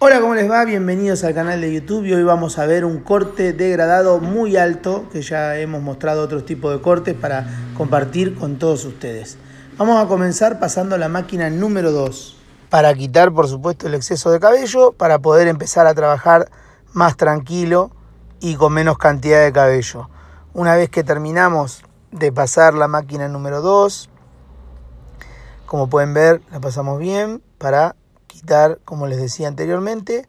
Hola, ¿cómo les va? Bienvenidos al canal de YouTube y hoy vamos a ver un corte degradado muy alto que ya hemos mostrado otros tipos de cortes para compartir con todos ustedes. Vamos a comenzar pasando la máquina número 2 para quitar por supuesto el exceso de cabello para poder empezar a trabajar más tranquilo y con menos cantidad de cabello. Una vez que terminamos de pasar la máquina número 2, como pueden ver la pasamos bien para quitar, como les decía anteriormente,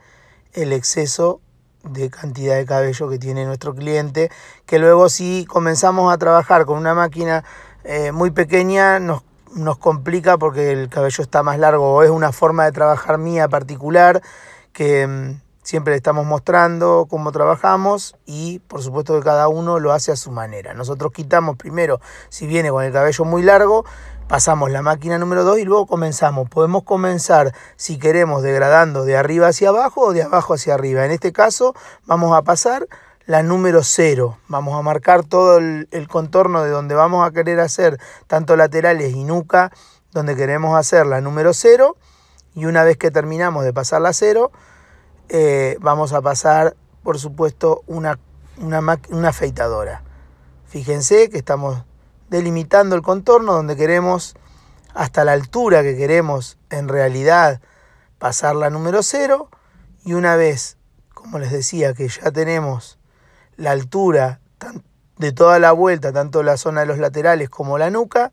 el exceso de cantidad de cabello que tiene nuestro cliente, que luego si comenzamos a trabajar con una máquina eh, muy pequeña nos, nos complica porque el cabello está más largo es una forma de trabajar mía particular que mm, siempre le estamos mostrando cómo trabajamos y por supuesto que cada uno lo hace a su manera. Nosotros quitamos primero si viene con el cabello muy largo, pasamos la máquina número 2 y luego comenzamos. Podemos comenzar, si queremos, degradando de arriba hacia abajo o de abajo hacia arriba. En este caso vamos a pasar la número 0. Vamos a marcar todo el, contorno de donde vamos a querer hacer tanto laterales y nuca, donde queremos hacer la número 0. Y una vez que terminamos de pasar la 0, eh, vamos a pasar, por supuesto, una, una, una afeitadora. Fíjense que estamos delimitando el contorno donde queremos, hasta la altura que queremos en realidad, pasar la número 0. Y una vez, como les decía, que ya tenemos la altura de toda la vuelta, tanto la zona de los laterales como la nuca,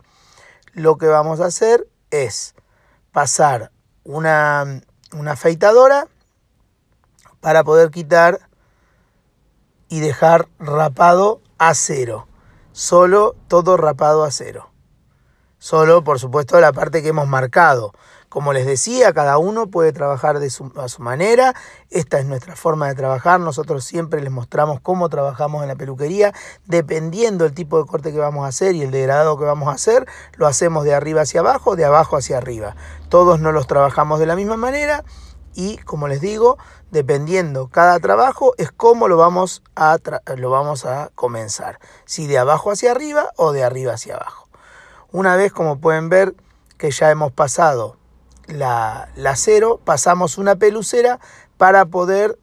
lo que vamos a hacer es pasar una, una afeitadora para poder quitar y dejar rapado a cero solo todo rapado a cero. Solo, por supuesto, la parte que hemos marcado. Como les decía, cada uno puede trabajar de su, a su manera. Esta es nuestra forma de trabajar. Nosotros siempre les mostramos cómo trabajamos en la peluquería. Dependiendo del tipo de corte que vamos a hacer y el degradado que vamos a hacer, lo hacemos de arriba hacia abajo, de abajo hacia arriba. Todos no los trabajamos de la misma manera y como les digo, dependiendo cada trabajo es cómo lo vamos a, lo vamos a comenzar, si de abajo hacia arriba o de arriba hacia abajo. Una vez, como pueden ver, que ya hemos pasado la, la cero, pasamos una pelucera para poder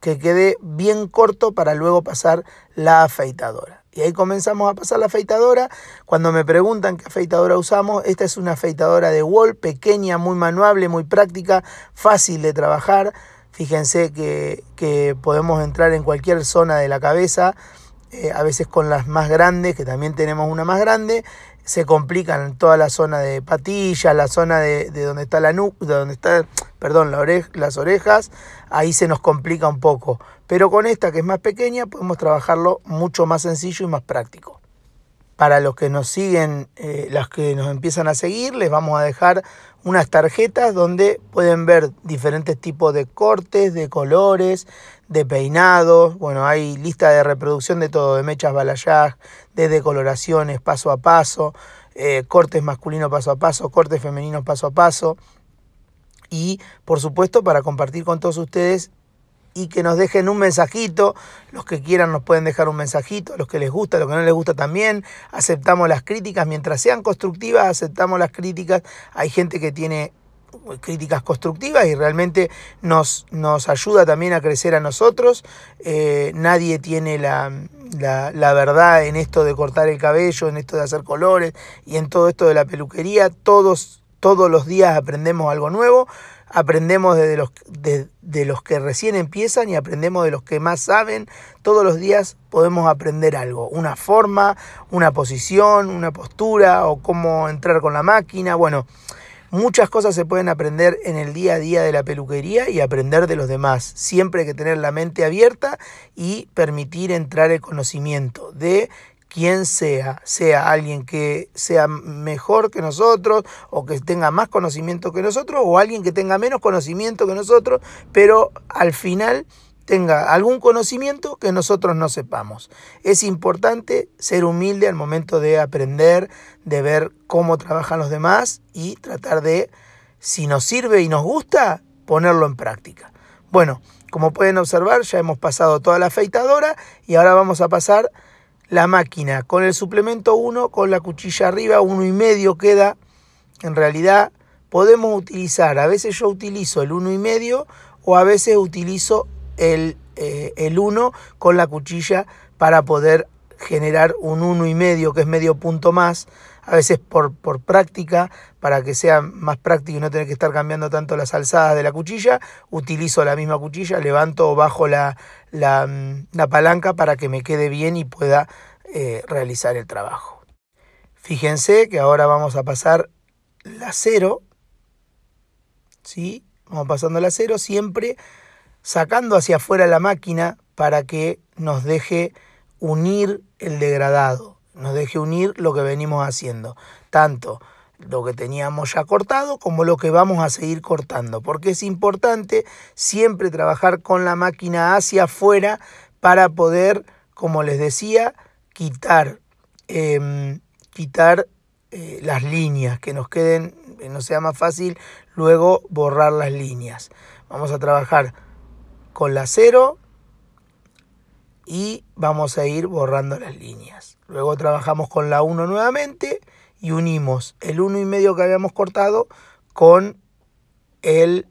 que quede bien corto para luego pasar la afeitadora. Y ahí comenzamos a pasar la afeitadora. Cuando me preguntan qué afeitadora usamos, esta es una afeitadora de Wall, pequeña, muy manual, muy práctica, fácil de trabajar. Fíjense que, podemos entrar en cualquier zona de la cabeza, eh, a veces con las más grandes, que también tenemos una más grande, se complican toda la zona de patilla, la zona de, donde está la nuca, donde está, perdón, las orejas, ahí se nos complica un poco. Pero con esta que es más pequeña podemos trabajarlo mucho más sencillo y más práctico para los que nos siguen, eh, las que nos empiezan a seguir, les vamos a dejar unas tarjetas donde pueden ver diferentes tipos de cortes, de colores, de peinados. Bueno, hay lista de reproducción de todo, de mechas balayage, de decoloraciones paso a paso, eh, cortes masculinos paso a paso, cortes femeninos paso a paso. Y por supuesto, para compartir con todos ustedes y que nos dejen un mensajito. Los que quieran nos pueden dejar un mensajito, los que les gusta, los que no les gusta también. Aceptamos las críticas, mientras sean constructivas, aceptamos las críticas. Hay gente que tiene eh, críticas constructivas y realmente nos, nos ayuda también a crecer a nosotros. Eh, nadie tiene la, la, verdad en esto de cortar el cabello, en esto de hacer colores y en todo esto de la peluquería. Todos, todos los días aprendemos algo nuevo aprendemos desde los, de, los que recién empiezan y aprendemos de los que más saben. Todos los días podemos aprender algo, una forma, una posición, una postura o cómo entrar con la máquina. Bueno, muchas cosas se pueden aprender en el día a día de la peluquería y aprender de los demás. Siempre hay que tener la mente abierta y permitir entrar el conocimiento de quien sea, sea alguien que sea mejor que nosotros o que tenga más conocimiento que nosotros o alguien que tenga menos conocimiento que nosotros, pero al final tenga algún conocimiento que nosotros no sepamos. Es importante ser humilde al momento de aprender, de ver cómo trabajan los demás y tratar de, si nos sirve y nos gusta, ponerlo en práctica. Bueno, como pueden observar, ya hemos pasado toda la afeitadora y ahora vamos a pasar la máquina. Con el suplemento 1, con la cuchilla arriba, uno y medio queda. En realidad podemos utilizar, a veces yo utilizo el uno y medio o a veces utilizo el, eh, el 1 con la cuchilla para poder generar un uno y medio que es medio punto más a veces por, práctica, para que sea más práctico y no tener que estar cambiando tanto las alzadas de la cuchilla, utilizo la misma cuchilla, levanto o bajo la, mm, palanca para que me quede bien y pueda eh, realizar el trabajo. Fíjense que ahora vamos a pasar la cero, ¿sí? Vamos pasando la cero, siempre sacando hacia afuera la máquina para que nos deje unir el degradado nos deje unir lo que venimos haciendo, tanto lo que teníamos ya cortado como lo que vamos a seguir cortando, porque es importante siempre trabajar con la máquina hacia afuera para poder, como les decía, quitar, em, quitar eh, las líneas, que nos queden, no sea más fácil luego borrar las líneas. Vamos a trabajar con la cero y vamos a ir borrando las líneas. Luego trabajamos con la 1 nuevamente y unimos el 1 y medio que habíamos cortado con el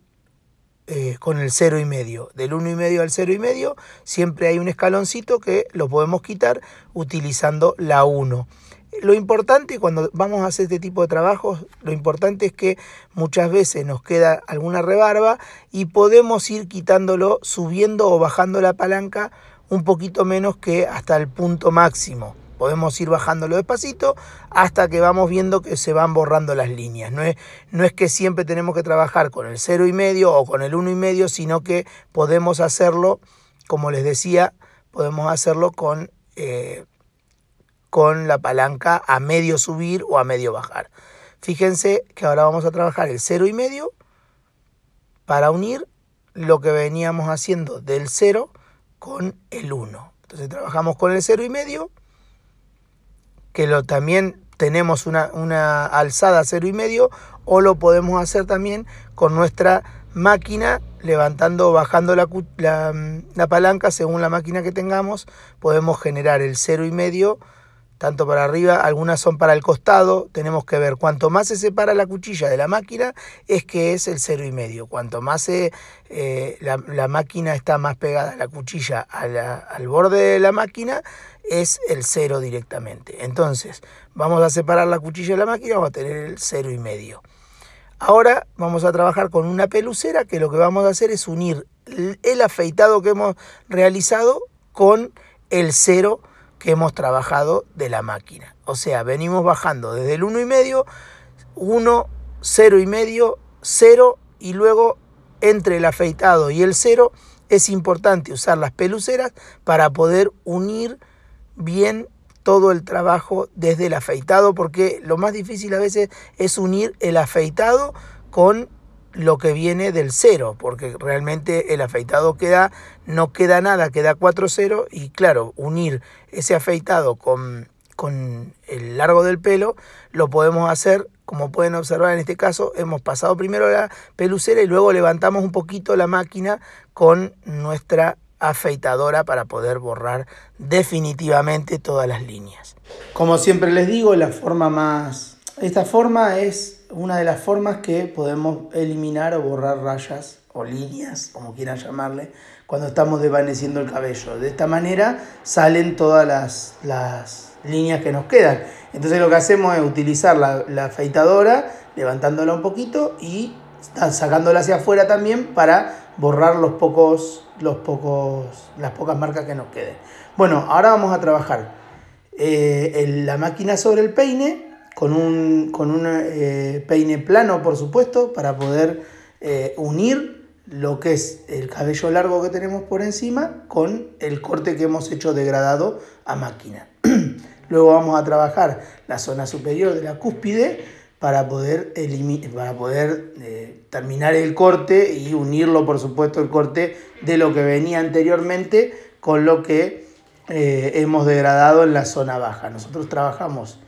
eh, con el 0 y medio. Del 1 y medio al 0 y medio siempre hay un escaloncito que lo podemos quitar utilizando la 1. Lo importante cuando vamos a hacer este tipo de trabajos, lo importante es que muchas veces nos queda alguna rebarba y podemos ir quitándolo subiendo o bajando la palanca un poquito menos que hasta el punto máximo. Podemos ir bajándolo despacito hasta que vamos viendo que se van borrando las líneas. No es, que siempre tenemos que trabajar con el y medio o con el y medio sino que podemos hacerlo, como les decía, podemos hacerlo con, eh, con la palanca a medio subir o a medio bajar. Fíjense que ahora vamos a trabajar el y medio para unir lo que veníamos haciendo del 0 con el 1. Entonces trabajamos con el y medio que lo, también tenemos una, alzada cero y medio, o lo podemos hacer también con nuestra máquina levantando o bajando mm, la, palanca según la máquina que tengamos podemos generar el cero y medio tanto para arriba, algunas son para el costado, tenemos que ver, cuanto más se separa la cuchilla de la máquina es que es el cero y medio. cuanto más eh, la, máquina está más pegada la cuchilla al borde de la máquina es el cero directamente. Entonces vamos a separar la cuchilla de la máquina, vamos a tener el cero y medio. Ahora vamos a trabajar con una pelucera que lo que vamos a hacer es unir el afeitado que hemos realizado con el cero que hemos trabajado de la máquina. O sea, venimos bajando desde el 1,5, 1, 0,5, 0 y luego entre el afeitado y el 0 es importante usar las peluceras para poder unir bien todo el trabajo desde el afeitado porque lo más difícil a veces es unir el afeitado con lo que viene del cero, porque realmente el afeitado queda, no queda nada, queda 4-0 y claro, unir ese afeitado con, con el largo del pelo lo podemos hacer como pueden observar en este caso, hemos pasado primero la pelucera y luego levantamos un poquito la máquina con nuestra afeitadora para poder borrar definitivamente todas las líneas. Como siempre les digo, la forma más... Esta forma es una de las formas que podemos eliminar o borrar rayas o líneas, como quieran llamarle, cuando estamos desvaneciendo el cabello. De esta manera salen todas las, líneas que nos quedan. Entonces lo que hacemos es utilizar la, afeitadora, levantándola un poquito y sacándola hacia afuera también para borrar los pocos, los pocos, las pocas marcas que nos queden. Bueno, ahora vamos a trabajar eh, la máquina sobre el peine con un, con un eh, peine plano, por supuesto, para poder eh, unir lo que es el cabello largo que tenemos por encima con el corte que hemos hecho degradado a máquina. Luego vamos a trabajar la zona superior de la cúspide para poder, para poder eh, terminar el corte y unirlo, por supuesto, el corte de lo que venía anteriormente con lo que hemos degradado en la zona baja. Nosotros trabajamos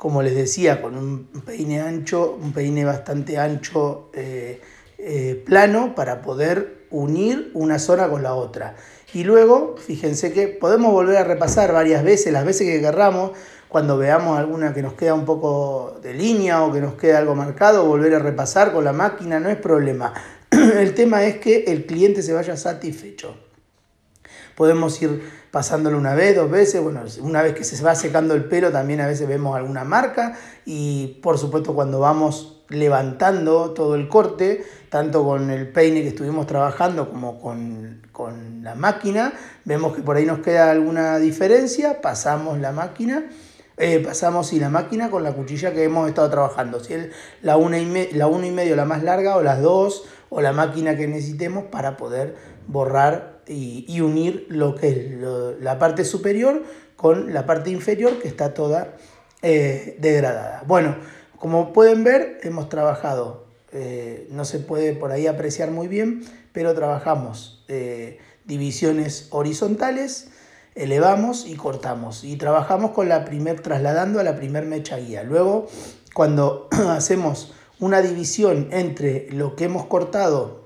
como les decía, con un peine ancho, un peine bastante ancho eh, eh, plano para poder unir una zona con la otra. Y luego, fíjense que podemos volver a repasar varias veces, las veces que querramos, cuando veamos alguna que nos queda un poco de línea o que nos queda algo marcado, volver a repasar con la máquina, no es problema. El tema es que el cliente se vaya satisfecho podemos ir pasándolo una vez, dos veces, bueno, una vez que se va secando el pelo también a veces vemos alguna marca y por supuesto cuando vamos levantando todo el corte, tanto con el peine que estuvimos trabajando como con, la máquina, vemos que por ahí nos queda alguna diferencia, pasamos la máquina. Eh, pasamos y la máquina con la cuchilla que hemos estado trabajando. Si es la una y, la y medio, la más larga, o las dos, o la máquina que necesitemos para poder borrar y, unir lo que es la parte superior con la parte inferior que está toda eh, degradada. Bueno, como pueden ver, hemos trabajado, eh, no se puede por ahí apreciar muy bien, pero trabajamos eh, divisiones horizontales, elevamos y cortamos. Y trabajamos con la primer, trasladando a la primer mecha guía. Luego, cuando hacemos una división entre lo que hemos cortado,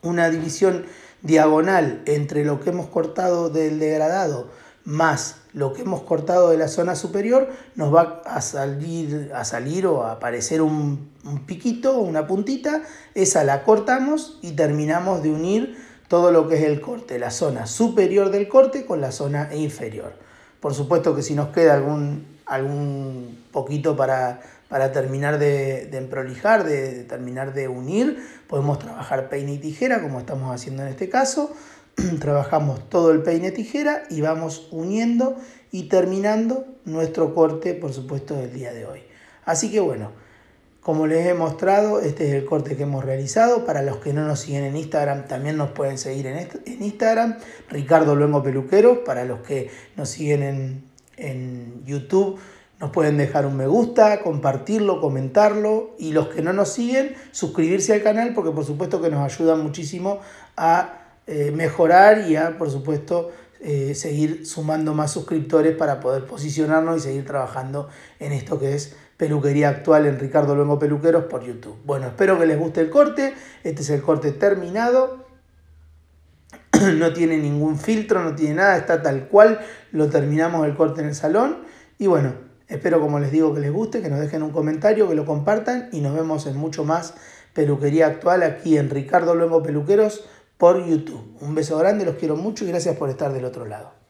una división diagonal entre lo que hemos cortado del degradado más lo que hemos cortado de la zona superior, nos va a salir, a salir o a aparecer un, un piquito, una puntita, esa la cortamos y terminamos de unir todo lo que es el corte, la zona superior del corte con la zona inferior. Por supuesto que si nos queda algún, algún poquito para, para terminar de, emprolijar, de, terminar de unir. Podemos trabajar peine y tijera, como estamos haciendo en este caso. Trabajamos todo el peine y tijera y vamos uniendo y terminando nuestro corte, por supuesto, del día de hoy. Así que bueno, como les he mostrado, este es el corte que hemos realizado. Para los que no nos siguen en Instagram, también nos pueden seguir en, Instagram, Ricardo Luengo Peluquero. Para los que nos siguen en, en YouTube, nos pueden dejar un me gusta, compartirlo, comentarlo y los que no nos siguen, suscribirse al canal porque por supuesto que nos ayuda muchísimo a eh, mejorar y a por supuesto eh, seguir sumando más suscriptores para poder posicionarnos y seguir trabajando en esto que es peluquería actual en Ricardo Luengo Peluqueros por YouTube. Bueno, espero que les guste el corte. Este es el corte terminado. no tiene ningún filtro, no tiene nada, está tal cual. Lo terminamos el corte en el salón. Y bueno, Espero, como les digo, que les guste, que nos dejen un comentario, que lo compartan y nos vemos en mucho más peluquería actual aquí en Ricardo Luengo Peluqueros por YouTube. Un beso grande, los quiero mucho y gracias por estar del otro lado.